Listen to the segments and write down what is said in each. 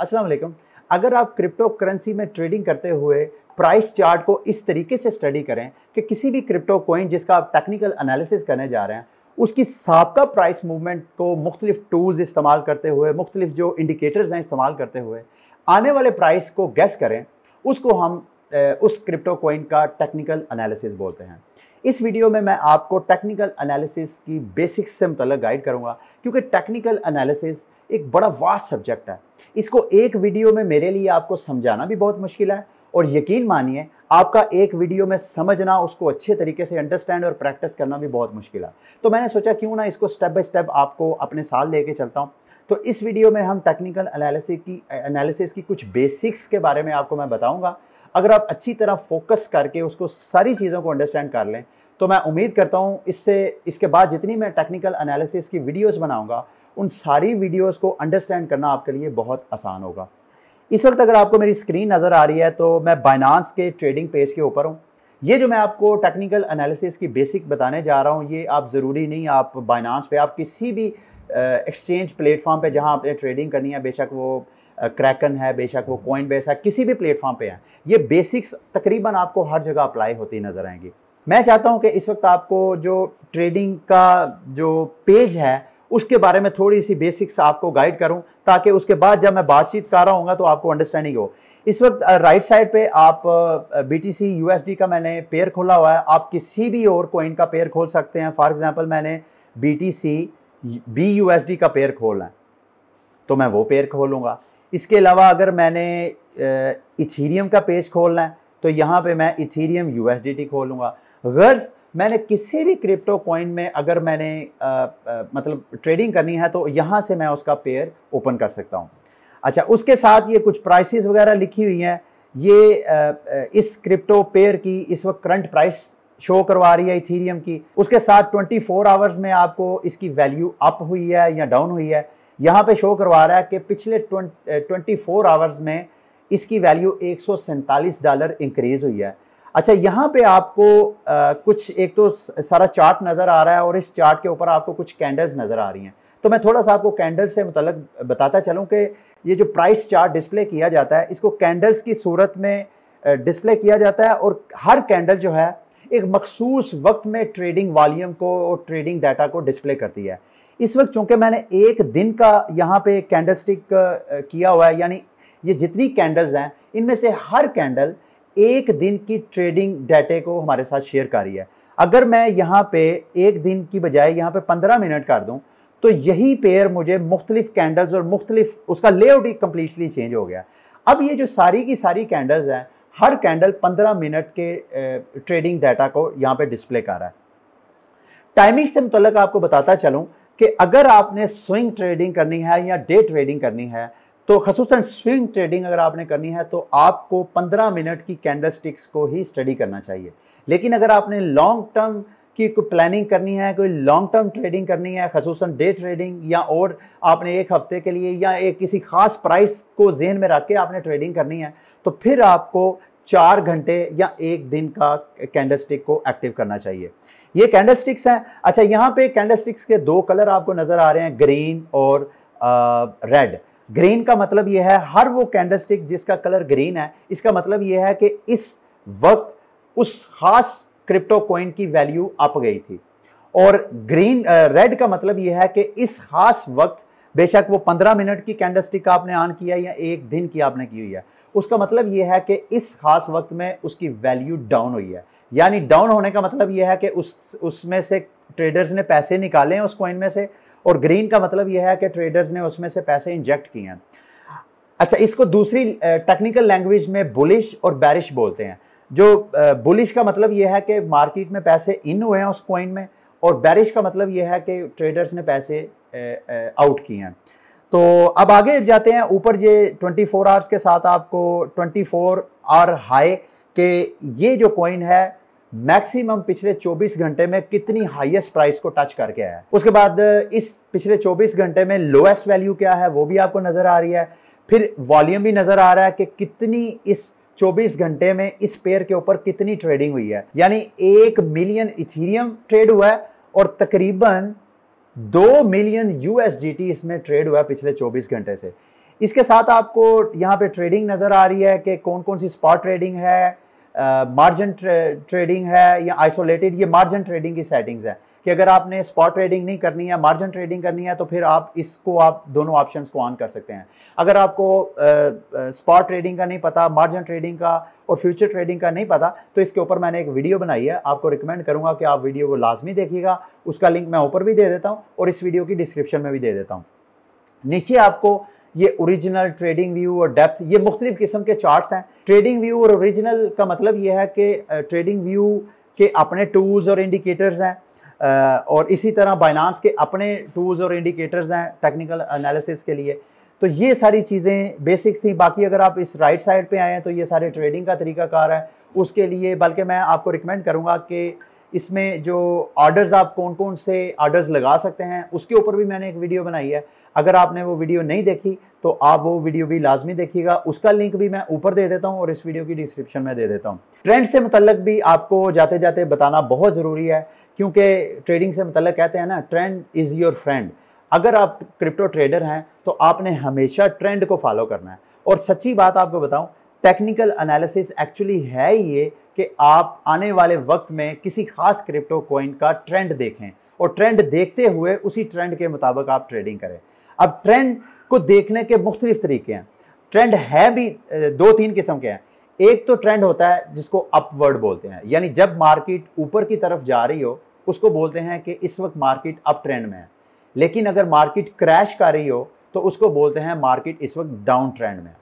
अस्सलाम वालेकुम अगर आप क्रिप्टो करेंसी में ट्रेडिंग करते हुए प्राइस चार्ट को इस तरीके से स्टडी करें कि किसी भी क्रिप्टो कोइन जिसका आप टेक्निकल एनालिसिस करने जा रहे हैं उसकी सबका प्राइस मूवमेंट को मुख्तलिफ टूल्स इस्तेमाल करते हुए मुख्तलिफ जो इंडिकेटर्स हैं इस्तेमाल करते हुए आने वाले प्राइस को गैस करें उसको हम उस क्रिप्टो कॉइन का टेक्निकल एनालिसिस बोलते हैं इस वीडियो में मैं आपको टेक्निकल एनालिसिस की बेसिक्स से मतलब गाइड करूंगा क्योंकि टेक्निकल एनालिसिस एक बड़ा वास्ट सब्जेक्ट है इसको एक वीडियो में मेरे लिए आपको समझाना भी बहुत मुश्किल है और यकीन मानिए आपका एक वीडियो में समझना उसको अच्छे तरीके से अंडरस्टैंड और प्रैक्टिस करना भी बहुत मुश्किल है तो मैंने सोचा क्यों ना इसको स्टेप बाय स्टेप आपको अपने साल लेके चलता हूँ तो इस वीडियो में हम टेक्निकल एनालिसिस की एनालिसिस की कुछ बेसिक्स के बारे में आपको मैं बताऊंगा अगर आप अच्छी तरह फोकस करके उसको सारी चीज़ों को अंडरस्टैंड कर लें तो मैं उम्मीद करता हूँ इससे इसके बाद जितनी मैं टेक्निकल एनालिसिस की वीडियोज़ बनाऊँगा उन सारी वीडियोज़ को अंडरस्टैंड करना आपके लिए बहुत आसान होगा इस वक्त अगर आपको मेरी स्क्रीन नज़र आ रही है तो मैं बाइनांस के ट्रेडिंग पेज के ऊपर हूँ ये जो मैं आपको टेक्निकल एनालिसिस की बेसिक बताने जा रहा हूँ ये आप ज़रूरी नहीं आप बाइनांस पे आप किसी भी एक्सचेंज प्लेटफॉर्म पे जहाँ आपने ट्रेडिंग करनी है बेशक वो क्रैकन है बेशक वो कोइन बेस है किसी भी प्लेटफॉर्म पे है ये बेसिक्स तकरीबन आपको हर जगह अप्लाई होती नज़र आएंगी मैं चाहता हूं कि इस वक्त आपको जो ट्रेडिंग का जो पेज है उसके बारे में थोड़ी सी बेसिक्स आपको गाइड करूं ताकि उसके बाद जब मैं बातचीत कर रहा हूँ तो आपको अंडरस्टैंडिंग हो इस वक्त राइट साइड पे आप बी टी सी का मैंने पेयर खोला हुआ है आप किसी भी और कोइन का पेयर खोल सकते हैं फॉर एग्जांपल मैंने बी टी सी बी का पेयर खोला है तो मैं वो पेयर खोलूँगा इसके अलावा अगर मैंने इथीरियम का पेज खोलना है तो यहाँ पे मैं Ethereum U S D T खोलूँगा गर्ज मैंने किसी भी क्रिप्टो कॉइन में अगर मैंने आ, आ, मतलब ट्रेडिंग करनी है तो यहाँ से मैं उसका पेयर ओपन कर सकता हूँ अच्छा उसके साथ ये कुछ प्राइसेस वगैरह लिखी हुई हैं ये आ, इस क्रिप्टो पेयर की इस वक्त करंट प्राइस शो करवा रही है इथीरियम की उसके साथ 24 आवर्स में आपको इसकी वैल्यू अप हुई है या डाउन हुई है यहाँ पे शो करवा रहा है कि पिछले ट्वेंटी फोर आवर्स में इसकी वैल्यू एक डॉलर इंक्रीज हुई है अच्छा यहाँ पे आपको आ, eh, कुछ एक तो सारा चार्ट नज़र आ रहा है और इस चार्ट के ऊपर आपको कुछ कैंडल्स नज़र आ रही हैं तो मैं थोड़ा सा आपको कैंडल्स से मुतल बताता चलूँ कि ये जो प्राइस चार्ट डिस्प्ले किया जाता है इसको कैंडल्स की सूरत में डिस्प्ले eh, किया जाता है और हर कैंडल जो है एक मखसूस वक्त में ट्रेडिंग वॉल्यूम को और ट्रेडिंग डाटा को डिस्प्ले करती है इस वक्त चूंकि मैंने एक दिन का यहाँ पे कैंडल स्टिक किया हुआ है यानी ये जितनी कैंडल्स हैं इनमें से हर कैंडल एक दिन की ट्रेडिंग डाटे को हमारे साथ शेयर कर रही है अगर मैं यहाँ पे एक दिन की बजाय यहाँ पे पंद्रह मिनट कर दूँ तो यही पेयर मुझे मुख्तलिफ कैंडल्स और मुख्तलिफ उसका लेआउट ही कम्प्लीटली चेंज हो गया अब ये जो सारी की सारी कैंडल्स हैं हर कैंडल पंद्रह मिनट के ट्रेडिंग डाटा को यहाँ पे डिस्प्ले कर रहा है टाइमिंग से मुतल आपको बताता चलूँ कि अगर आपने स्विंग ट्रेडिंग करनी है या डे ट्रेडिंग करनी है तो खसूस स्विंग ट्रेडिंग अगर आपने करनी है तो आपको 15 मिनट की कैंडल स्टिक्स को ही स्टडी करना चाहिए लेकिन अगर आपने लॉन्ग टर्म की कोई प्लानिंग करनी है कोई लॉन्ग टर्म ट्रेडिंग करनी है खसूस डे ट्रेडिंग या और आपने एक हफ्ते के लिए या एक किसी खास प्राइस को जहन में रख के आपने ट्रेडिंग करनी है तो फिर आपको चार घंटे या एक दिन का कैंडल स्टिक को एक्टिव करना चाहिए ये कैंडलस्टिक्स हैं अच्छा यहाँ पे कैंडलस्टिक्स के दो कलर आपको नज़र आ रहे हैं ग्रीन और रेड ग्रीन का मतलब यह है हर वो कैंडलस्टिक जिसका कलर ग्रीन है इसका मतलब ये है कि इस वक्त उस खास क्रिप्टो कॉइन की वैल्यू अप गई थी और ग्रीन रेड का मतलब यह है कि इस खास वक्त बेशक वो पंद्रह मिनट की कैंडलस्टिक आपने ऑन किया या एक दिन की आपने की हुई है उसका मतलब यह है कि इस खास वक्त में उसकी वैल्यू डाउन हुई है यानी डाउन होने का मतलब यह है कि उस उसमें से ट्रेडर्स ने पैसे निकाले हैं उस कॉइन में से और ग्रीन का मतलब यह है कि ट्रेडर्स ने उसमें से पैसे इंजेक्ट किए हैं अच्छा इसको दूसरी टेक्निकल लैंग्वेज में बुलिश और बैरिश बोलते हैं जो बुलिश का मतलब यह है कि मार्केट में पैसे इन हुए हैं उस कॉइन में और बैरिश का मतलब यह है कि ट्रेडर्स ने पैसे आउट किए हैं तो अब आगे जाते हैं ऊपर ये 24 आवर्स के साथ आपको 24 आवर हाई कि ये जो कॉइन है मैक्सिमम पिछले 24 घंटे में कितनी हाईएस्ट प्राइस को टच करके आया उसके बाद इस पिछले 24 घंटे में लोएस्ट वैल्यू क्या है वो भी आपको नजर आ रही है फिर वॉल्यूम भी नजर आ रहा है कि कितनी इस 24 घंटे में इस पेयर के ऊपर कितनी ट्रेडिंग हुई है यानी एक मिलियन इथीरियम ट्रेड हुआ है और तकरीबन दो मिलियन यूएसडीटी इसमें ट्रेड हुआ है पिछले 24 घंटे से इसके साथ आपको यहाँ पे ट्रेडिंग नजर आ रही है कि कौन कौन सी स्पॉट ट्रेडिंग है मार्जिन ट्रेडिंग है या आइसोलेटेड ये मार्जिन ट्रेडिंग की सेटिंग्स हैं कि अगर आपने स्पॉट ट्रेडिंग नहीं करनी है मार्जिन ट्रेडिंग करनी है तो फिर आप इसको आप दोनों ऑप्शंस को ऑन कर सकते हैं अगर आपको स्पॉट ट्रेडिंग का नहीं पता मार्जिन ट्रेडिंग का और फ्यूचर ट्रेडिंग का नहीं पता तो इसके ऊपर मैंने एक वीडियो बनाई है आपको रिकमेंड करूँगा कि आप वीडियो को लाजमी देखिएगा उसका लिंक मैं ऊपर भी दे देता हूँ और इस वीडियो की डिस्क्रिप्शन में भी दे देता हूँ नीचे आपको ये ओरिजिनल ट्रेडिंग व्यू और डेप्थ ये मुख्तलिफ किस्म के चार्ट्स हैं ट्रेडिंग व्यू और ओरिजिनल का मतलब ये है कि ट्रेडिंग व्यू के अपने टूल्स और इंडिकेटर्स हैं और इसी तरह बाइनांस के अपने टूल्स और इंडिकेटर्स हैं टेक्निकल एनालिसिस के लिए तो ये सारी चीज़ें बेसिक्स थी बाकी अगर आप इस राइट साइड पे आए हैं तो ये सारे ट्रेडिंग का तरीका कार है उसके लिए बल्कि मैं आपको रिकमेंड करूँगा कि इसमें जो ऑर्डर्स आप कौन कौन से ऑर्डर्स लगा सकते हैं उसके ऊपर भी मैंने एक वीडियो बनाई है अगर आपने वो वीडियो नहीं देखी तो आप वो वीडियो भी लाजमी देखिएगा उसका लिंक भी मैं ऊपर दे देता हूँ और इस वीडियो की डिस्क्रिप्शन में दे देता हूँ ट्रेंड से मतलब भी आपको जाते जाते बताना बहुत ज़रूरी है क्योंकि ट्रेडिंग से मतलब कहते हैं ना ट्रेंड इज़ योर फ्रेंड अगर आप क्रिप्टो ट्रेडर हैं तो आपने हमेशा ट्रेंड को फॉलो करना है और सच्ची बात आपको बताऊँ टेक्निकल एनालिसिस एक्चुअली है ये कि आप आने वाले वक्त में किसी खास क्रिप्टो कॉइन का ट्रेंड देखें और ट्रेंड देखते हुए उसी ट्रेंड के मुताबिक आप ट्रेडिंग करें अब ट्रेंड को देखने के मुख्तलिफ तरीके हैं ट्रेंड है भी दो तीन किस्म के हैं एक तो ट्रेंड होता है जिसको अपवर्ड बोलते हैं यानी जब मार्केट ऊपर की तरफ जा रही हो उसको बोलते हैं कि इस वक्त मार्केट अप ट्रेंड में है लेकिन अगर मार्केट क्रैश कर रही हो तो उसको बोलते हैं मार्केट इस वक्त डाउन ट्रेंड में है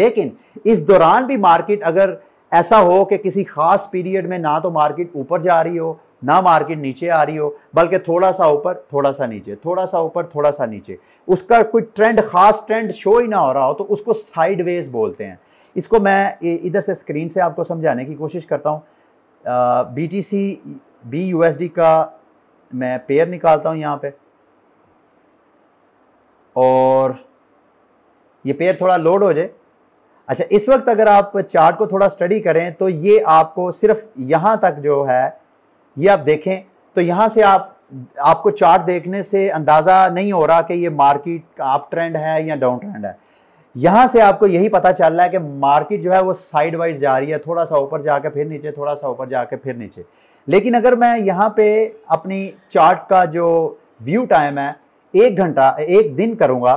लेकिन इस दौरान भी मार्केट अगर ऐसा हो कि किसी खास पीरियड में ना तो मार्केट ऊपर जा रही हो ना मार्केट नीचे आ रही हो बल्कि थोड़ा सा ऊपर थोड़ा सा नीचे थोड़ा सा ऊपर थोड़ा सा नीचे उसका कोई ट्रेंड खास ट्रेंड शो ही ना हो रहा हो तो उसको साइडवेज बोलते हैं इसको मैं इधर से स्क्रीन से आपको समझाने की कोशिश करता हूँ B T C B U S D का मैं पेयर निकालता हूँ यहाँ पे और ये पेयर थोड़ा लोड हो जाए अच्छा इस वक्त अगर आप चार्ट को थोड़ा स्टडी करें तो ये आपको सिर्फ यहाँ तक जो है ये आप देखें तो यहाँ से आप आपको चार्ट देखने से अंदाज़ा नहीं हो रहा कि ये मार्केट अप ट्रेंड है या डाउन ट्रेंड है यहाँ से आपको यही पता चल रहा है कि मार्केट जो है वो साइड वाइज जा रही है थोड़ा सा ऊपर जाके फिर नीचे थोड़ा सा ऊपर जाके फिर नीचे लेकिन अगर मैं यहाँ पे अपनी चार्ट का जो व्यू टाइम है एक घंटा एक दिन करूँगा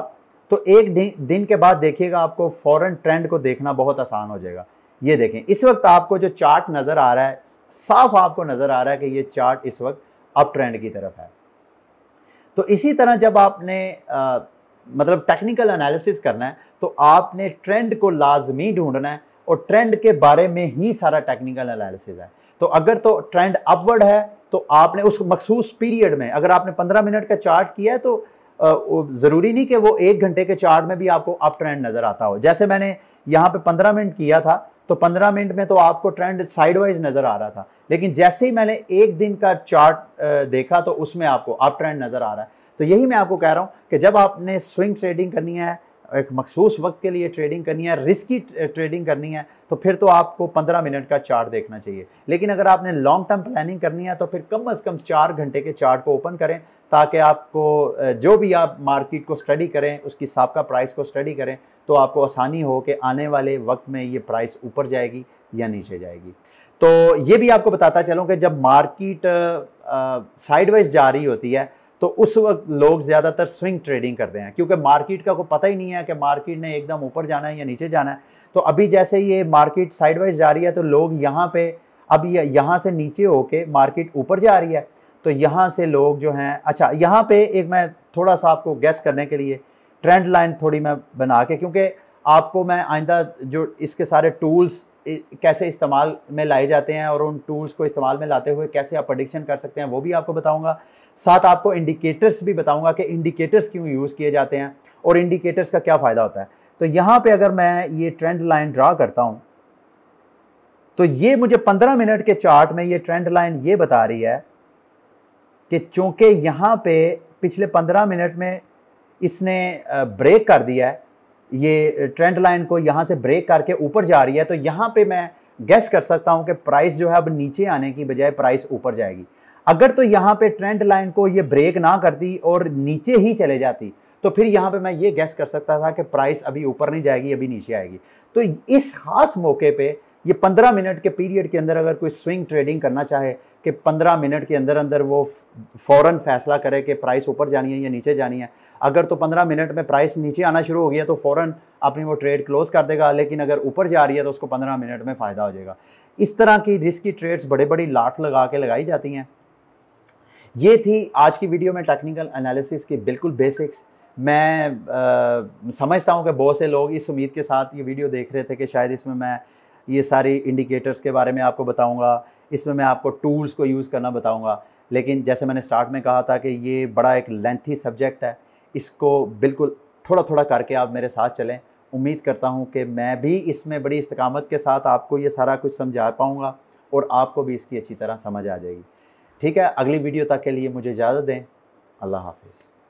तो एक दिन दिन के बाद देखिएगा आपको फॉरन ट्रेंड को देखना बहुत आसान हो जाएगा ये देखें इस वक्त आपको जो चार्ट नज़र आ रहा है साफ आपको नज़र आ रहा है कि ये चार्ट इस वक्त अप ट्रेंड की तरफ है तो इसी तरह जब आपने आ, मतलब टेक्निकल एनालिसिस करना है तो आपने ट्रेंड को लाजमी ढूंढना है और ट्रेंड के बारे में ही सारा टेक्निकल एनालिसिस है तो अगर तो ट्रेंड अपवर्ड है तो आपने उस मखसूस पीरियड में अगर आपने 15 मिनट का चार्ट किया है तो ज़रूरी नहीं कि वो एक घंटे के चार्ट में भी आपको अप ट्रेंड नज़र आता हो जैसे मैंने यहाँ पे पंद्रह मिनट किया था तो पंद्रह मिनट में तो आपको ट्रेंड साइडवाइज नज़र आ रहा था लेकिन जैसे ही मैंने एक दिन का चार्ट देखा तो उसमें आपको अप ट्रेंड नज़र आ रहा है तो यही मैं आपको कह रहा हूँ कि जब आपने स्विंग ट्रेडिंग करनी है एक मखसूस वक्त के लिए ट्रेडिंग करनी है रिस्की ट्रेडिंग करनी है तो फिर तो आपको पंद्रह मिनट का चार्ट देखना चाहिए लेकिन अगर आपने लॉन्ग टर्म प्लानिंग करनी है तो फिर कम अज़ कम चार घंटे के चार्ट को ओपन करें ताकि आपको जो भी आप मार्केट को स्टडी करें उसकी सबका प्राइस को स्टडी करें तो आपको आसानी हो कि आने वाले वक्त में ये प्राइस ऊपर जाएगी या नीचे जाएगी तो ये भी आपको बताता चलूँ कि जब मार्किट साइडवाइज जा रही होती है तो उस वक्त लोग ज़्यादातर स्विंग ट्रेडिंग करते हैं क्योंकि मार्केट का कोई पता ही नहीं है कि मार्केट ने एकदम ऊपर जाना है या नीचे जाना है तो अभी जैसे ये मार्केट साइडवाइज जा रही है तो लोग यहाँ पे अब यहाँ से नीचे होके मार्केट ऊपर जा रही है तो यहाँ से लोग जो हैं अच्छा यहाँ पे एक मैं थोड़ा सा आपको गैस करने के लिए ट्रेंड लाइन थोड़ी मैं बना के क्योंकि आपको मैं आइंदा जो इसके सारे टूल्स कैसे इस्तेमाल में लाए जाते हैं और उन टूल्स को इस्तेमाल में लाते हुए कैसे आप प्रडिक्शन कर सकते हैं वो भी आपको बताऊंगा साथ आपको इंडिकेटर्स भी बताऊंगा कि इंडिकेटर्स क्यों यूज़ किए जाते हैं और इंडिकेटर्स का क्या फ़ायदा होता है तो यहाँ पे अगर मैं ये ट्रेंड लाइन ड्रा करता हूँ तो ये मुझे पंद्रह मिनट के चार्ट में ये ट्रेंड लाइन ये बता रही है कि चूँकि यहाँ पर पिछले पंद्रह मिनट में इसने ब्रेक कर दिया है ये ट्रेंड लाइन को यहाँ से ब्रेक करके ऊपर जा रही है तो यहाँ पे मैं गैस कर सकता हूँ कि प्राइस जो है अब नीचे आने की बजाय प्राइस ऊपर जाएगी अगर तो यहाँ पे ट्रेंड लाइन को ये ब्रेक ना करती और नीचे ही चले जाती तो फिर यहाँ पे मैं ये गैस कर सकता था कि प्राइस अभी ऊपर नहीं जाएगी अभी नीचे आएगी तो इस खास मौके पर ये पंद्रह मिनट के पीरियड के अंदर अगर कोई स्विंग ट्रेडिंग करना चाहे कि पंद्रह मिनट के अंदर अंदर वो फ़ौरन फैसला करे कि प्राइस ऊपर जानी है या नीचे जानी है अगर तो 15 मिनट में प्राइस नीचे आना शुरू हो गया तो फ़ौरन अपनी वो ट्रेड क्लोज कर देगा लेकिन अगर ऊपर जा रही है तो उसको 15 मिनट में फ़ायदा हो जाएगा इस तरह की रिस्की ट्रेड्स बड़े बड़ी लाट लगा के लगाई जाती हैं ये थी आज की वीडियो में टेक्निकल एनालिसिस की बिल्कुल बेसिक्स मैं आ, समझता हूँ कि बहुत से लोग इस उम्मीद के साथ ये वीडियो देख रहे थे कि शायद इसमें मैं ये सारी इंडिकेटर्स के बारे में आपको बताऊँगा इसमें मैं आपको टूल्स को यूज़ करना बताऊँगा लेकिन जैसे मैंने स्टार्ट में कहा था कि ये बड़ा एक लेंथी सब्जेक्ट है इसको बिल्कुल थोड़ा थोड़ा करके आप मेरे साथ चलें उम्मीद करता हूँ कि मैं भी इसमें बड़ी इस्तकामत के साथ आपको ये सारा कुछ समझा पाऊँगा और आपको भी इसकी अच्छी तरह समझ आ जाएगी ठीक है अगली वीडियो तक के लिए मुझे इजाज़त दें अल्लाह हाफिज़